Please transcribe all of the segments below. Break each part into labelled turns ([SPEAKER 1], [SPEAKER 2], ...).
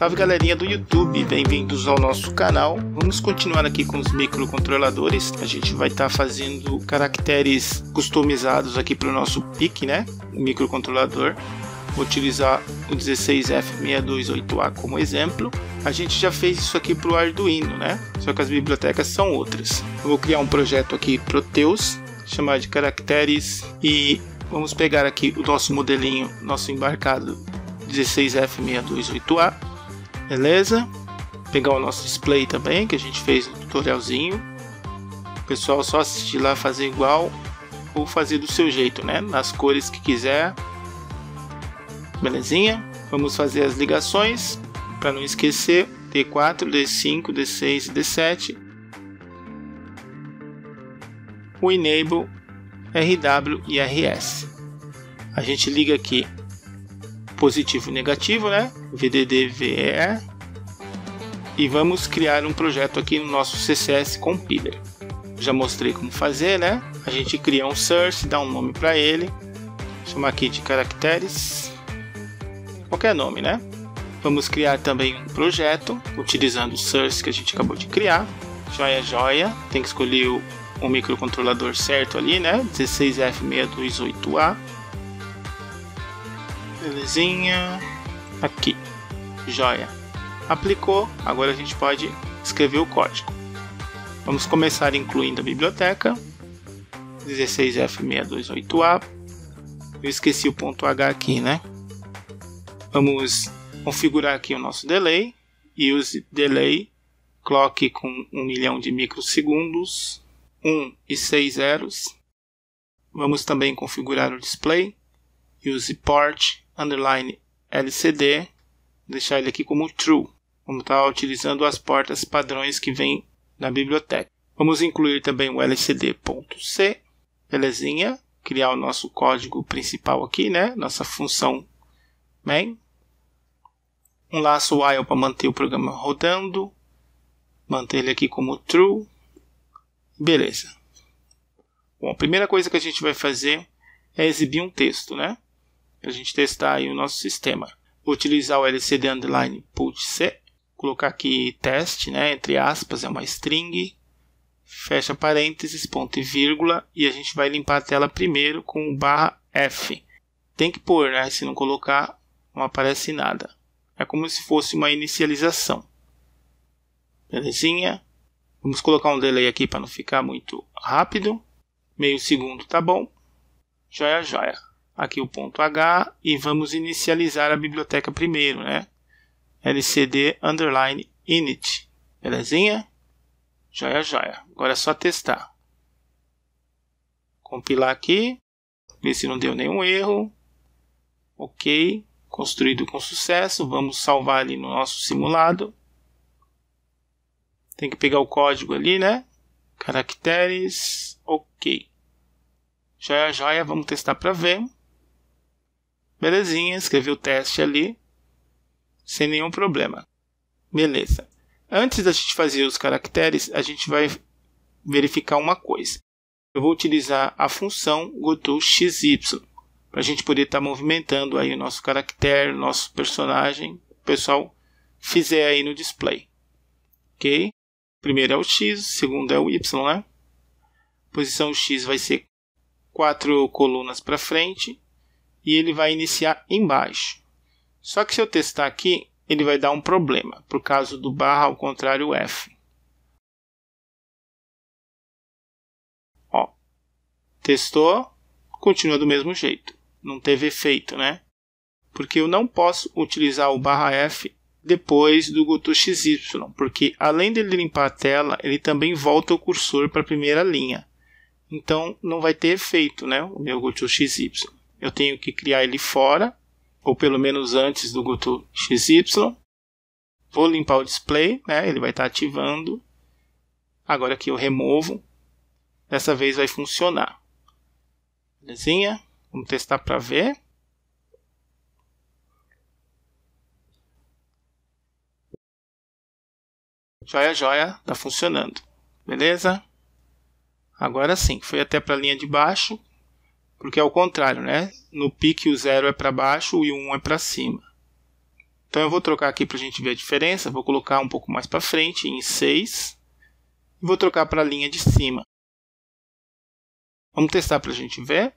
[SPEAKER 1] Salve galerinha do YouTube, bem-vindos ao nosso canal. Vamos continuar aqui com os microcontroladores. A gente vai estar tá fazendo caracteres customizados aqui para o nosso PIC, né? O microcontrolador. Vou utilizar o 16F628A como exemplo. A gente já fez isso aqui para o Arduino, né? Só que as bibliotecas são outras. Eu vou criar um projeto aqui Proteus, chamar de caracteres e vamos pegar aqui o nosso modelinho, nosso embarcado 16F628A Beleza? Pegar o nosso display também, que a gente fez no tutorialzinho. O pessoal só assistir lá fazer igual ou fazer do seu jeito, né? Nas cores que quiser. Belezinha? Vamos fazer as ligações para não esquecer. D4, D5, D6 e D7. O enable RW e RS. A gente liga aqui positivo e negativo, né? VDDVE. E vamos criar um projeto aqui no nosso CSS Compiler. Já mostrei como fazer, né? A gente cria um source, dá um nome para ele. Chamar aqui de caracteres. Qualquer nome, né? Vamos criar também um projeto utilizando o source que a gente acabou de criar. Joia, joia. Tem que escolher o, o microcontrolador certo ali, né? 16F628A. Belezinha. Aqui. Joia. Aplicou. Agora a gente pode escrever o código. Vamos começar incluindo a biblioteca. 16F628A. Eu esqueci o ponto H aqui, né? Vamos configurar aqui o nosso delay. Use delay clock com 1 milhão de microsegundos. 1 e 6 zeros. Vamos também configurar o display. Use port underline LCD, deixar ele aqui como true. Vamos estar tá utilizando as portas padrões que vem na biblioteca. Vamos incluir também o lcd.c, belezinha? Criar o nosso código principal aqui, né? Nossa função main. Um laço while para manter o programa rodando. Manter ele aqui como true. Beleza. Bom, a primeira coisa que a gente vai fazer é exibir um texto, né? a gente testar aí o nosso sistema. Vou utilizar o LCD underline putc colocar aqui teste, né, entre aspas, é uma string, fecha parênteses, ponto e vírgula, e a gente vai limpar a tela primeiro com o barra F. Tem que pôr, né, se não colocar, não aparece nada. É como se fosse uma inicialização. Belezinha? Vamos colocar um delay aqui para não ficar muito rápido. Meio segundo tá bom. Joia, joia aqui o ponto H e vamos inicializar a biblioteca primeiro, né? LCD underline init, belezinha? Joia, joia. Agora é só testar. Compilar aqui, ver se não deu nenhum erro. Ok, construído com sucesso. Vamos salvar ali no nosso simulado. Tem que pegar o código ali, né? Caracteres, ok. Joia, joia, vamos testar para ver. Belezinha, escrevi o teste ali, sem nenhum problema. Beleza. Antes da gente fazer os caracteres, a gente vai verificar uma coisa. Eu vou utilizar a função gotoxy para a gente poder estar tá movimentando aí o nosso caractere, nosso personagem, o pessoal fizer aí no display. Ok? Primeiro é o x, segundo é o y, né? Posição x vai ser quatro colunas para frente e ele vai iniciar embaixo. Só que se eu testar aqui, ele vai dar um problema, por causa do barra ao contrário F. Ó, testou, continua do mesmo jeito, não teve efeito, né? Porque eu não posso utilizar o barra F depois do Guto XY, porque além dele limpar a tela, ele também volta o cursor para a primeira linha. Então não vai ter efeito, né? O meu Guto XY eu tenho que criar ele fora, ou pelo menos antes do Guto XY. Vou limpar o display, né? ele vai estar tá ativando. Agora que eu removo, dessa vez vai funcionar. Belezinha? Vamos testar para ver. Joia, joia, está funcionando. Beleza? Agora sim, foi até para a linha de baixo, porque é o contrário, né? No pique o zero é para baixo e o 1 um é para cima. Então eu vou trocar aqui para a gente ver a diferença, vou colocar um pouco mais para frente, em 6, e vou trocar para a linha de cima. Vamos testar para a gente ver.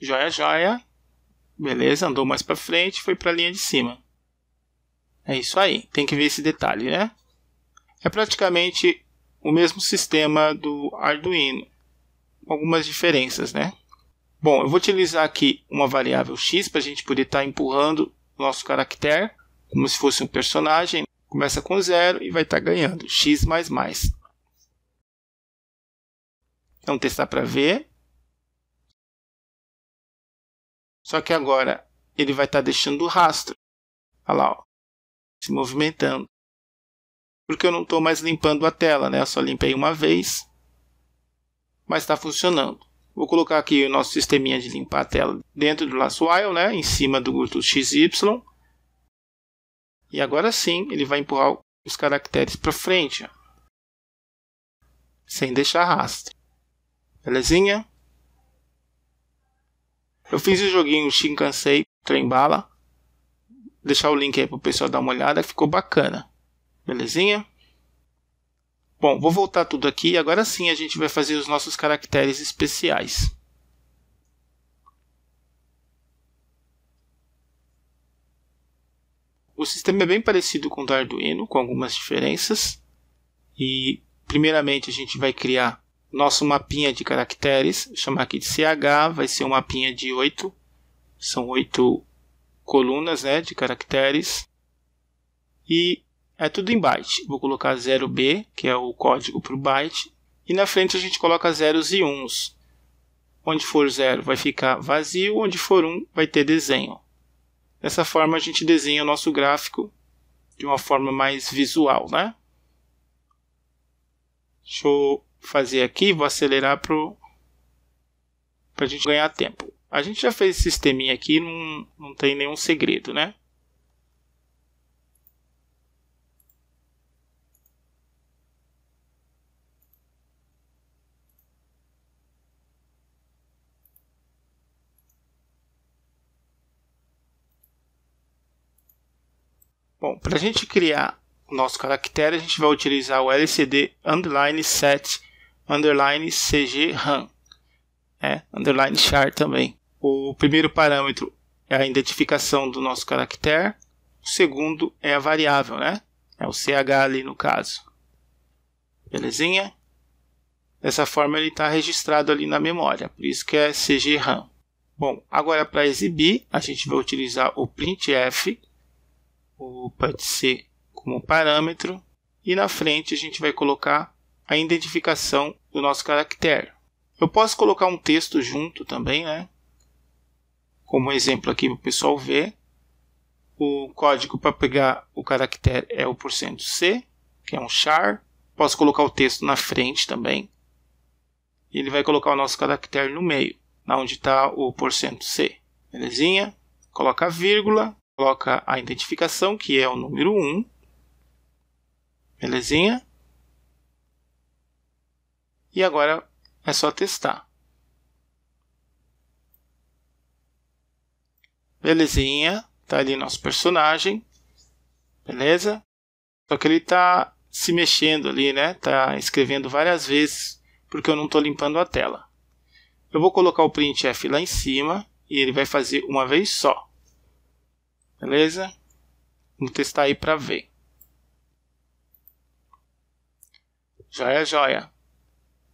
[SPEAKER 1] Joia, joia. Beleza, andou mais para frente, foi para a linha de cima. É isso aí, tem que ver esse detalhe, né? É praticamente o mesmo sistema do Arduino. Algumas diferenças, né? Bom, eu vou utilizar aqui uma variável x para a gente poder estar tá empurrando o nosso caractere, como se fosse um personagem. Começa com zero e vai estar tá ganhando x++. Vamos então, testar para ver. Só que agora ele vai estar tá deixando o rastro. Olha lá, ó, se movimentando porque eu não estou mais limpando a tela, né? Eu só limpei uma vez, mas está funcionando. Vou colocar aqui o nosso sisteminha de limpar a tela dentro do Last While, né? Em cima do grupo XY. E agora sim, ele vai empurrar os caracteres para frente, sem deixar rastro. Belezinha? Eu fiz o joguinho Shinkansei Trem Bala. Vou deixar o link aí para o pessoal dar uma olhada, ficou bacana. Belezinha? Bom, vou voltar tudo aqui e agora sim a gente vai fazer os nossos caracteres especiais. O sistema é bem parecido com o do Arduino, com algumas diferenças. E primeiramente a gente vai criar nosso mapinha de caracteres, vou chamar aqui de CH, vai ser um mapinha de 8, são 8 colunas né, de caracteres. E é tudo em byte. Vou colocar 0B, que é o código para o byte, e na frente a gente coloca zeros e uns. Onde for zero vai ficar vazio, onde for um vai ter desenho. Dessa forma a gente desenha o nosso gráfico de uma forma mais visual, né? Deixa eu fazer aqui, vou acelerar para a gente ganhar tempo. A gente já fez esse sisteminha aqui, não, não tem nenhum segredo, né? Bom, para a gente criar o nosso caractere, a gente vai utilizar o LCD underline set underline CG RAM, né? underline char também. O primeiro parâmetro é a identificação do nosso caractere, o segundo é a variável, né? É o CH ali no caso. Belezinha? Dessa forma ele está registrado ali na memória, por isso que é CG RAM. Bom, agora para exibir, a gente vai utilizar o printf o PADC como parâmetro e na frente a gente vai colocar a identificação do nosso caractere. Eu posso colocar um texto junto também, né? Como exemplo aqui para o pessoal ver. O código para pegar o caractere é o %c, que é um char. Posso colocar o texto na frente também. E ele vai colocar o nosso caractere no meio, na onde está o %c. Belezinha? Coloca a vírgula, coloca a identificação, que é o número 1. Belezinha? E agora é só testar. Belezinha, tá ali nosso personagem. Beleza? Só que ele está se mexendo ali, né? Tá escrevendo várias vezes porque eu não estou limpando a tela. Eu vou colocar o printf lá em cima e ele vai fazer uma vez só. Beleza? Vamos testar aí para ver. Joia, joia.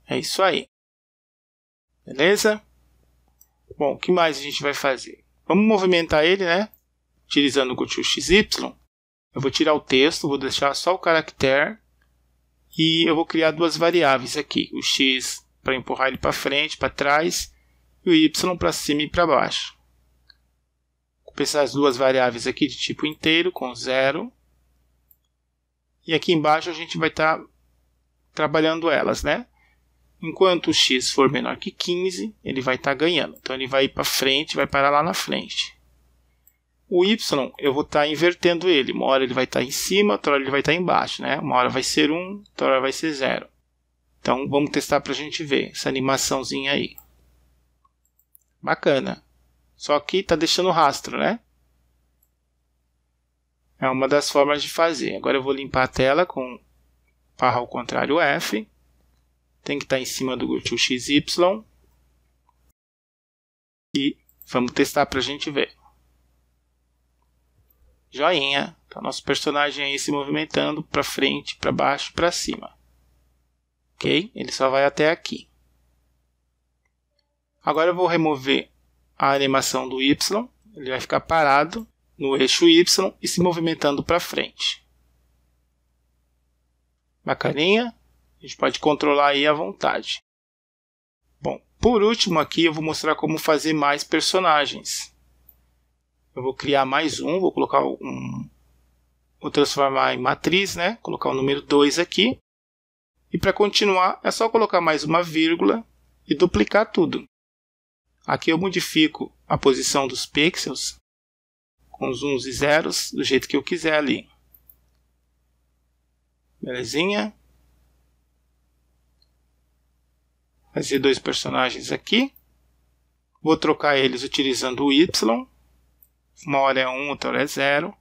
[SPEAKER 1] É isso aí. Beleza? Bom, o que mais a gente vai fazer? Vamos movimentar ele, né? Utilizando o ctrl XY. Eu vou tirar o texto, vou deixar só o caractere. E eu vou criar duas variáveis aqui. O X para empurrar ele para frente, para trás. E o Y para cima e para baixo pensar as duas variáveis aqui de tipo inteiro com zero. E aqui embaixo a gente vai estar tá trabalhando elas, né? Enquanto o x for menor que 15, ele vai estar tá ganhando. Então ele vai ir para frente, vai parar lá na frente. O y, eu vou estar tá invertendo ele. Uma hora ele vai estar tá em cima, outra hora ele vai estar tá embaixo, né? Uma hora vai ser 1, outra hora vai ser 0. Então vamos testar para a gente ver essa animaçãozinha aí. Bacana. Só que está deixando rastro, né? É uma das formas de fazer. Agora eu vou limpar a tela com barra ao contrário F. Tem que estar tá em cima do curtil XY. E vamos testar para a gente ver. Joinha. Então nosso personagem aí se movimentando para frente, para baixo, para cima. Ok? Ele só vai até aqui. Agora eu vou remover a animação do Y, ele vai ficar parado no eixo Y e se movimentando para frente. Bacaninha? A gente pode controlar aí à vontade. Bom, por último aqui eu vou mostrar como fazer mais personagens. Eu vou criar mais um, vou colocar um... Vou transformar em matriz, né? Colocar o número 2 aqui. E para continuar, é só colocar mais uma vírgula e duplicar tudo. Aqui eu modifico a posição dos pixels com os uns e zeros do jeito que eu quiser ali. Belezinha? Fazer dois personagens aqui. Vou trocar eles utilizando o Y. Uma hora é 1, um, outra hora é 0.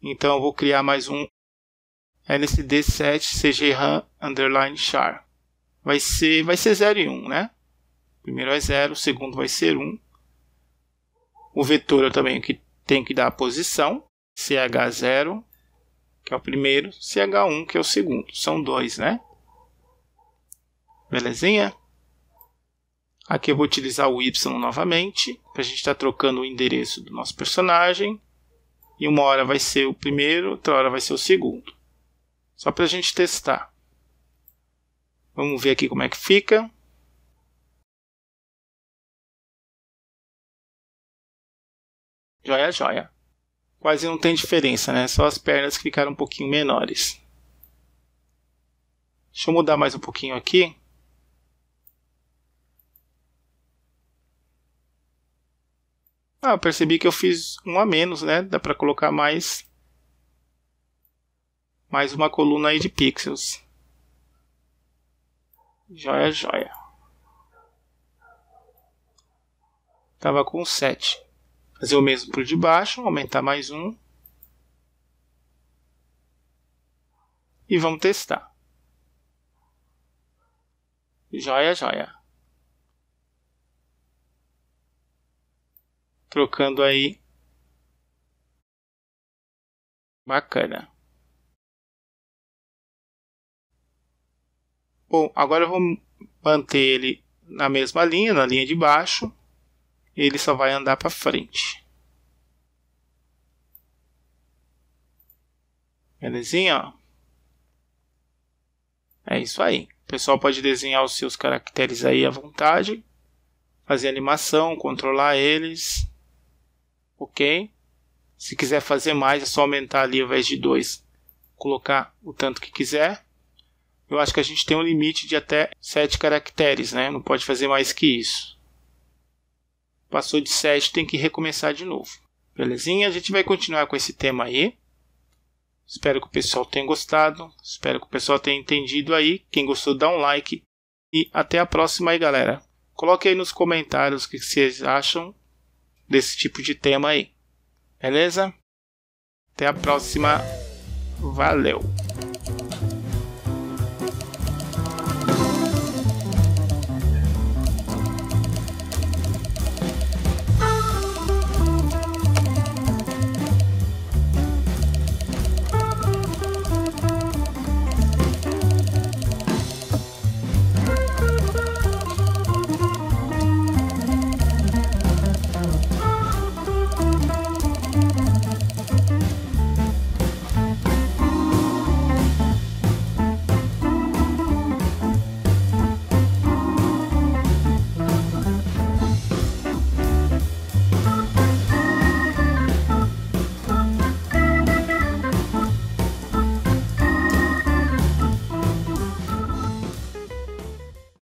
[SPEAKER 1] Então eu vou criar mais um LSD7 CGRAM underline char. Vai ser, vai ser 0 e 1, um, né? primeiro é zero, o segundo vai ser 1. Um. O vetor eu também que tenho que dar a posição, CH0, que é o primeiro, CH1, que é o segundo. São dois, né? Belezinha? Aqui eu vou utilizar o Y novamente, para a gente estar tá trocando o endereço do nosso personagem. E uma hora vai ser o primeiro, outra hora vai ser o segundo. Só para a gente testar. Vamos ver aqui como é que fica. Joia, joia. Quase não tem diferença, né? Só as pernas que ficaram um pouquinho menores. Deixa eu mudar mais um pouquinho aqui. Ah, eu percebi que eu fiz um a menos, né? Dá para colocar mais mais uma coluna aí de pixels. Joia, joia. Tava com 7. Fazer o mesmo por debaixo, aumentar mais um. E vamos testar. Joia, joia. Trocando aí. Bacana. Bom, agora eu vou manter ele na mesma linha, na linha de baixo ele só vai andar para frente. Belezinha? É isso aí. O pessoal pode desenhar os seus caracteres aí à vontade, fazer animação, controlar eles. Ok? Se quiser fazer mais, é só aumentar ali ao invés de 2, colocar o tanto que quiser. Eu acho que a gente tem um limite de até 7 caracteres, né? Não pode fazer mais que isso. Passou de 7, tem que recomeçar de novo. Belezinha? A gente vai continuar com esse tema aí. Espero que o pessoal tenha gostado. Espero que o pessoal tenha entendido aí. Quem gostou, dá um like. E até a próxima aí, galera. Coloque aí nos comentários o que vocês acham desse tipo de tema aí. Beleza? Até a próxima. Valeu!